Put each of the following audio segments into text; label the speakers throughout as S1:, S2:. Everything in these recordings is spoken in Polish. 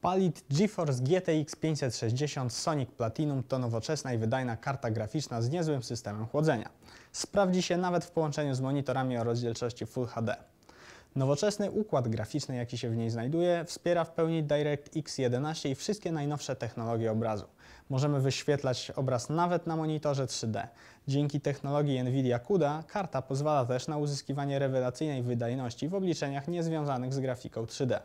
S1: Palit GeForce GTX 560 Sonic Platinum to nowoczesna i wydajna karta graficzna z niezłym systemem chłodzenia. Sprawdzi się nawet w połączeniu z monitorami o rozdzielczości Full HD. Nowoczesny układ graficzny, jaki się w niej znajduje, wspiera w pełni DirectX 11 i wszystkie najnowsze technologie obrazu. Możemy wyświetlać obraz nawet na monitorze 3D. Dzięki technologii NVIDIA CUDA karta pozwala też na uzyskiwanie rewelacyjnej wydajności w obliczeniach niezwiązanych z grafiką 3D.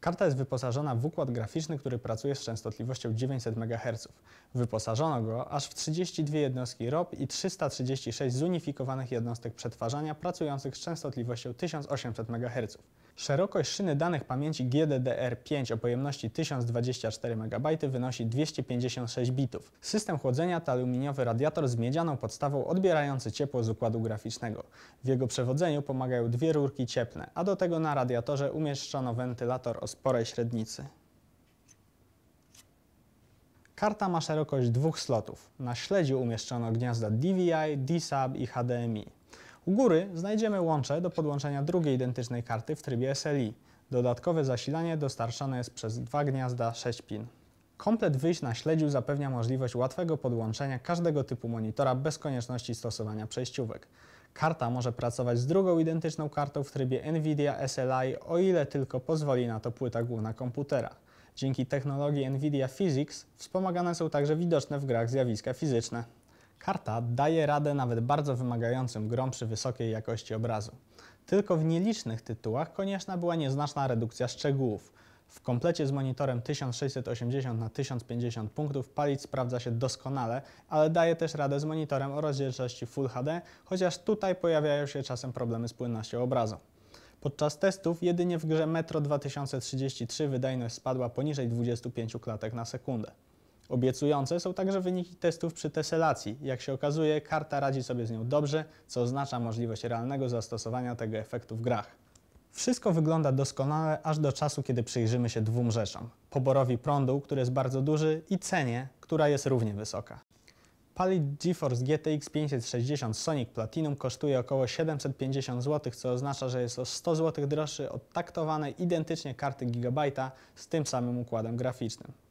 S1: Karta jest wyposażona w układ graficzny, który pracuje z częstotliwością 900 MHz. Wyposażono go aż w 32 jednostki ROP i 336 zunifikowanych jednostek przetwarzania pracujących z częstotliwością 1800 MHz. Szerokość szyny danych pamięci GDDR5 o pojemności 1024 MB wynosi 256 bitów. System chłodzenia to aluminiowy radiator z miedzianą podstawą odbierający ciepło z układu graficznego. W jego przewodzeniu pomagają dwie rurki cieplne, a do tego na radiatorze umieszczono wentylator o sporej średnicy. Karta ma szerokość dwóch slotów. Na śledziu umieszczono gniazda DVI, DSAB i HDMI. U góry znajdziemy łącze do podłączenia drugiej identycznej karty w trybie SLI. Dodatkowe zasilanie dostarczane jest przez dwa gniazda 6 pin. Komplet wyjść na śledziu zapewnia możliwość łatwego podłączenia każdego typu monitora bez konieczności stosowania przejściówek. Karta może pracować z drugą identyczną kartą w trybie NVIDIA SLI, o ile tylko pozwoli na to płyta główna komputera. Dzięki technologii NVIDIA Physics wspomagane są także widoczne w grach zjawiska fizyczne. Karta daje radę nawet bardzo wymagającym grom przy wysokiej jakości obrazu. Tylko w nielicznych tytułach konieczna była nieznaczna redukcja szczegółów. W komplecie z monitorem 1680 na 1050 punktów palic sprawdza się doskonale, ale daje też radę z monitorem o rozdzielczości Full HD, chociaż tutaj pojawiają się czasem problemy z płynnością obrazu. Podczas testów jedynie w grze Metro 2033 wydajność spadła poniżej 25 klatek na sekundę. Obiecujące są także wyniki testów przy teselacji. Jak się okazuje, karta radzi sobie z nią dobrze, co oznacza możliwość realnego zastosowania tego efektu w grach. Wszystko wygląda doskonale aż do czasu, kiedy przyjrzymy się dwóm rzeczom. Poborowi prądu, który jest bardzo duży i cenie, która jest równie wysoka. Palit GeForce GTX 560 Sonic Platinum kosztuje około 750 zł, co oznacza, że jest o 100 zł droższy od taktowanej identycznie karty Gigabyte'a z tym samym układem graficznym.